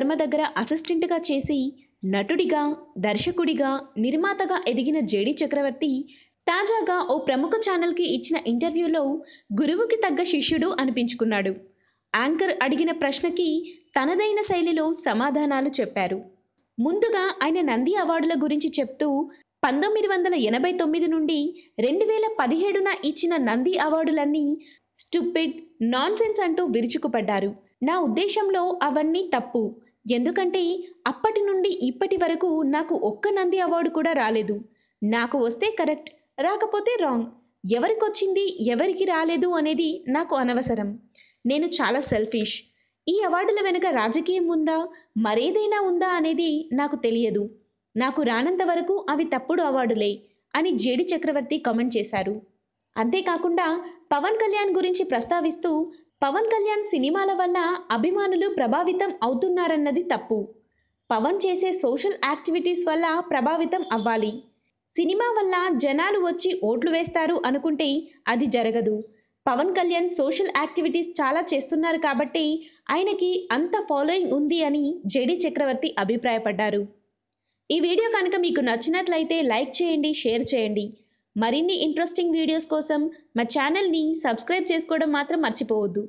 వర్మ దగ్గర అసిస్టెంట్గా చేసి నటుడిగా దర్శకుడిగా నిర్మాతగా ఎదిగిన జేడి చక్రవర్తి తాజాగా ఓ ప్రముఖ ఛానల్కి ఇచ్చిన ఇంటర్వ్యూలో గురువుకి తగ్గ శిష్యుడు అనిపించుకున్నాడు యాంకర్ అడిగిన ప్రశ్నకి తనదైన శైలిలో సమాధానాలు చెప్పారు ముందుగా ఆయన నంది అవార్డుల గురించి చెప్తూ పంతొమ్మిది వందల ఎనభై తొమ్మిది నుండి రెండు వేల పదిహేడున ఇచ్చిన నంది అవార్డులన్నీ స్టూపిడ్ నాన్సెన్స్ అంటూ విరుచుకుపడ్డారు నా ఉద్దేశంలో అవన్నీ తప్పు ఎందుకంటే అప్పటి నుండి ఇప్పటి వరకు నాకు ఒక్క నంది అవార్డు కూడా రాలేదు నాకు వస్తే కరెక్ట్ రాకపోతే రాంగ్ ఎవరికొచ్చింది ఎవరికి రాలేదు అనేది నాకు అనవసరం నేను చాలా సెల్ఫిష్ ఈ అవార్డుల వెనుక రాజకీయం ఉందా మరేదైనా ఉందా అనేది నాకు తెలియదు నాకు రానంత వరకు అవి తప్పుడు అవార్డులే అని జేడి చక్రవర్తి కామెంట్ చేశారు అంతేకాకుండా పవన్ కళ్యాణ్ గురించి ప్రస్తావిస్తూ పవన్ కళ్యాణ్ సినిమాల వల్ల అభిమానులు ప్రభావితం అవుతున్నారన్నది తప్పు పవన్ చేసే సోషల్ యాక్టివిటీస్ వల్ల ప్రభావితం అవ్వాలి సినిమా వల్ల జనాలు వచ్చి ఓట్లు వేస్తారు అనుకుంటే అది జరగదు పవన్ కళ్యాణ్ సోషల్ యాక్టివిటీస్ చాలా చేస్తున్నారు కాబట్టి ఆయనకి అంత ఫాలోయింగ్ ఉంది అని జేడి చక్రవర్తి అభిప్రాయపడ్డారు ఈ వీడియో కనుక మీకు నచ్చినట్లయితే లైక్ చేయండి షేర్ చేయండి మరిన్ని ఇంట్రెస్టింగ్ వీడియోస్ కోసం మా ఛానల్ని సబ్స్క్రైబ్ చేసుకోవడం మాత్రం మర్చిపోవద్దు